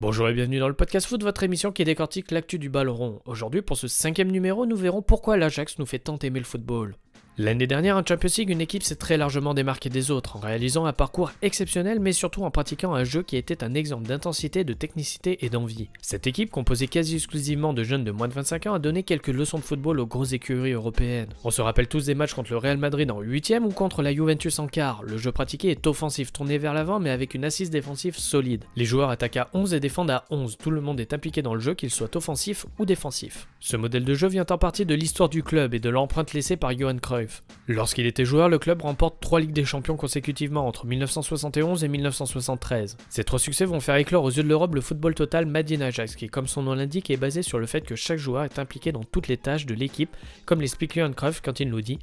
Bonjour et bienvenue dans le podcast foot, votre émission qui décortique l'actu du ballon rond. Aujourd'hui, pour ce cinquième numéro, nous verrons pourquoi l'Ajax nous fait tant aimer le football. L'année dernière, en Champions League, une équipe s'est très largement démarquée des autres en réalisant un parcours exceptionnel mais surtout en pratiquant un jeu qui était un exemple d'intensité, de technicité et d'envie. Cette équipe, composée quasi exclusivement de jeunes de moins de 25 ans, a donné quelques leçons de football aux grosses écuries européennes. On se rappelle tous des matchs contre le Real Madrid en 8ème ou contre la Juventus en quart. Le jeu pratiqué est offensif, tourné vers l'avant mais avec une assise défensive solide. Les joueurs attaquent à 11 et défendent à 11. Tout le monde est impliqué dans le jeu, qu'il soit offensif ou défensif. Ce modèle de jeu vient en partie de l'histoire du club et de l'empreinte laissée par Johan Cruyff. Lorsqu'il était joueur, le club remporte trois Ligues des Champions consécutivement entre 1971 et 1973. Ces trois succès vont faire éclore aux yeux de l'Europe le football total Madina Ajax qui, comme son nom l'indique, est basé sur le fait que chaque joueur est impliqué dans toutes les tâches de l'équipe, comme l'explique Johan Cruyff quand il nous dit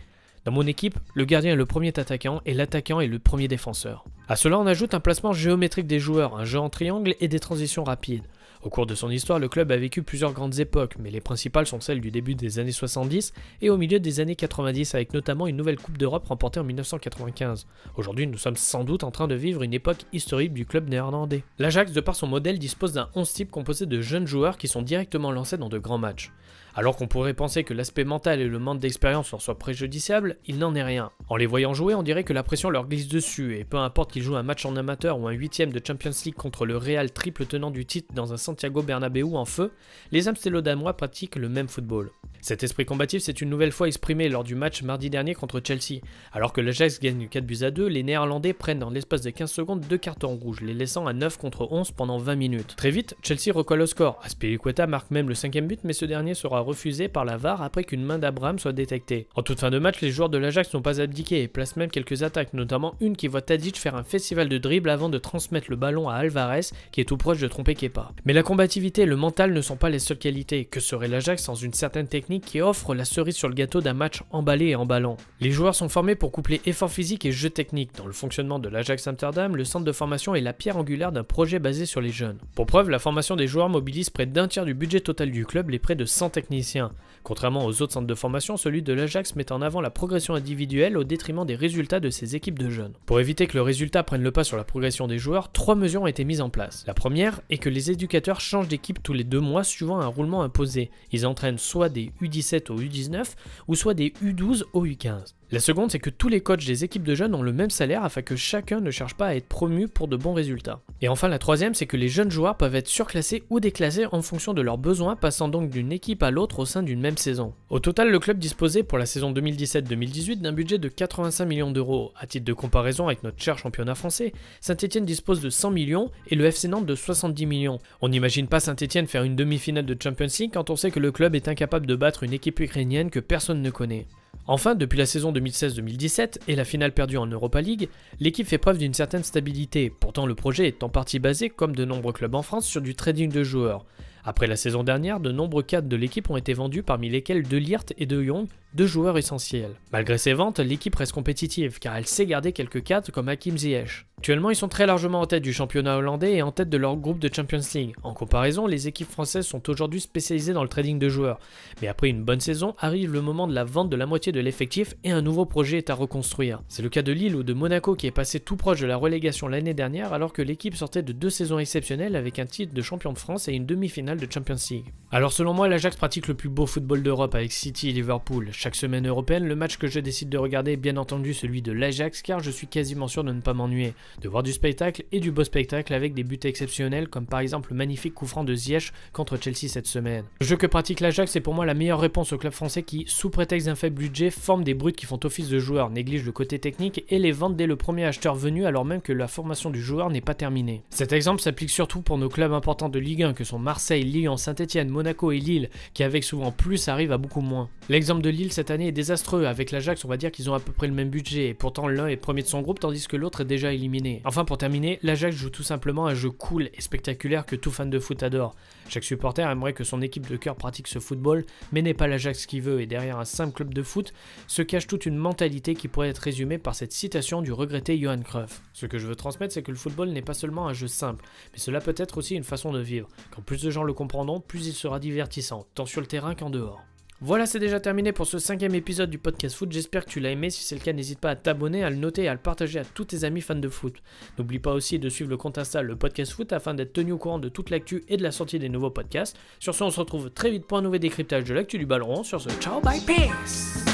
dans mon équipe, le gardien est le premier attaquant et l'attaquant est le premier défenseur. À cela, on ajoute un placement géométrique des joueurs, un jeu en triangle et des transitions rapides. Au cours de son histoire, le club a vécu plusieurs grandes époques, mais les principales sont celles du début des années 70 et au milieu des années 90, avec notamment une nouvelle Coupe d'Europe remportée en 1995. Aujourd'hui, nous sommes sans doute en train de vivre une époque historique du club néerlandais. L'Ajax, de par son modèle, dispose d'un 11 type composé de jeunes joueurs qui sont directement lancés dans de grands matchs. Alors qu'on pourrait penser que l'aspect mental et le manque d'expérience leur soient préjudiciables, il n'en est rien. En les voyant jouer, on dirait que la pression leur glisse dessus, et peu importe qu'ils jouent un match en amateur ou un huitième de Champions League contre le Real triple tenant du titre dans un centre Santiago Bernabéu en feu, les Amstelodamois pratiquent le même football. Cet esprit combatif s'est une nouvelle fois exprimé lors du match mardi dernier contre Chelsea. Alors que l'Ajax gagne 4 buts à 2, les Néerlandais prennent dans l'espace de 15 secondes deux cartons rouges, les laissant à 9 contre 11 pendant 20 minutes. Très vite, Chelsea recolle au score. Aspilicueta marque même le cinquième but, mais ce dernier sera refusé par la VAR après qu'une main d'Abraham soit détectée. En toute fin de match, les joueurs de l'Ajax n'ont pas abdiqué et placent même quelques attaques, notamment une qui voit Tadic faire un festival de dribble avant de transmettre le ballon à Alvarez, qui est tout proche de tromper Kepa. Mais la combativité et le mental ne sont pas les seules qualités. Que serait l'Ajax sans une certaine technique qui offre la cerise sur le gâteau d'un match emballé et emballant. Les joueurs sont formés pour coupler effort physique et jeu technique. Dans le fonctionnement de l'Ajax Amsterdam, le centre de formation est la pierre angulaire d'un projet basé sur les jeunes. Pour preuve, la formation des joueurs mobilise près d'un tiers du budget total du club, les près de 100 techniciens. Contrairement aux autres centres de formation, celui de l'Ajax met en avant la progression individuelle au détriment des résultats de ses équipes de jeunes. Pour éviter que le résultat prenne le pas sur la progression des joueurs, trois mesures ont été mises en place. La première est que les éducateurs changent d'équipe tous les deux mois suivant un roulement imposé. Ils entraînent soit des U17 au U19 ou soit des U12 au U15. La seconde, c'est que tous les coachs des équipes de jeunes ont le même salaire afin que chacun ne cherche pas à être promu pour de bons résultats. Et enfin, la troisième, c'est que les jeunes joueurs peuvent être surclassés ou déclassés en fonction de leurs besoins, passant donc d'une équipe à l'autre au sein d'une même saison. Au total, le club disposait pour la saison 2017-2018 d'un budget de 85 millions d'euros. À titre de comparaison avec notre cher championnat français, Saint-Etienne dispose de 100 millions et le FC Nantes de 70 millions. On n'imagine pas Saint-Etienne faire une demi-finale de Champions League quand on sait que le club est incapable de battre une équipe ukrainienne que personne ne connaît. Enfin, depuis la saison 2016-2017 et la finale perdue en Europa League, l'équipe fait preuve d'une certaine stabilité, pourtant le projet est en partie basé, comme de nombreux clubs en France, sur du trading de joueurs. Après la saison dernière, de nombreux cadres de l'équipe ont été vendus parmi lesquels De Liert et De Jong, deux joueurs essentiels. Malgré ces ventes, l'équipe reste compétitive car elle sait garder quelques cadres comme Hakim Ziyech. Actuellement, ils sont très largement en tête du championnat hollandais et en tête de leur groupe de Champions League. En comparaison, les équipes françaises sont aujourd'hui spécialisées dans le trading de joueurs. Mais après une bonne saison, arrive le moment de la vente de la moitié de l'effectif et un nouveau projet est à reconstruire. C'est le cas de Lille ou de Monaco qui est passé tout proche de la relégation l'année dernière alors que l'équipe sortait de deux saisons exceptionnelles avec un titre de champion de France et une demi-finale de Champions League. Alors selon moi, l'Ajax pratique le plus beau football d'Europe avec City et Liverpool chaque semaine européenne, le match que je décide de regarder est bien entendu celui de l'Ajax car je suis quasiment sûr de ne pas m'ennuyer, de voir du spectacle et du beau spectacle avec des buts exceptionnels comme par exemple le magnifique coup franc de Ziyech contre Chelsea cette semaine. Le jeu que pratique l'Ajax est pour moi la meilleure réponse au club français qui, sous prétexte d'un faible budget, forme des brutes qui font office de joueurs, néglige le côté technique et les vendent dès le premier acheteur venu alors même que la formation du joueur n'est pas terminée. Cet exemple s'applique surtout pour nos clubs importants de Ligue 1 que sont Marseille, Lyon, Saint-Etienne, Monaco et Lille qui avec souvent plus arrivent à beaucoup moins. L'exemple de Lille cette année est désastreuse Avec l'Ajax, on va dire qu'ils ont à peu près le même budget, et pourtant l'un est premier de son groupe tandis que l'autre est déjà éliminé. Enfin, pour terminer, l'Ajax joue tout simplement un jeu cool et spectaculaire que tout fan de foot adore. Chaque supporter aimerait que son équipe de cœur pratique ce football, mais n'est pas l'Ajax qui veut, et derrière un simple club de foot se cache toute une mentalité qui pourrait être résumée par cette citation du regretté Johan Cruyff. Ce que je veux transmettre, c'est que le football n'est pas seulement un jeu simple, mais cela peut être aussi une façon de vivre. Quand plus de gens le comprendront, plus il sera divertissant, tant sur le terrain qu'en dehors. Voilà, c'est déjà terminé pour ce cinquième épisode du podcast foot. J'espère que tu l'as aimé. Si c'est le cas, n'hésite pas à t'abonner, à le noter et à le partager à tous tes amis fans de foot. N'oublie pas aussi de suivre le compte Insta le podcast foot afin d'être tenu au courant de toute l'actu et de la sortie des nouveaux podcasts. Sur ce, on se retrouve très vite pour un nouvel décryptage de l'actu du ballon. Sur ce, ciao, bye, peace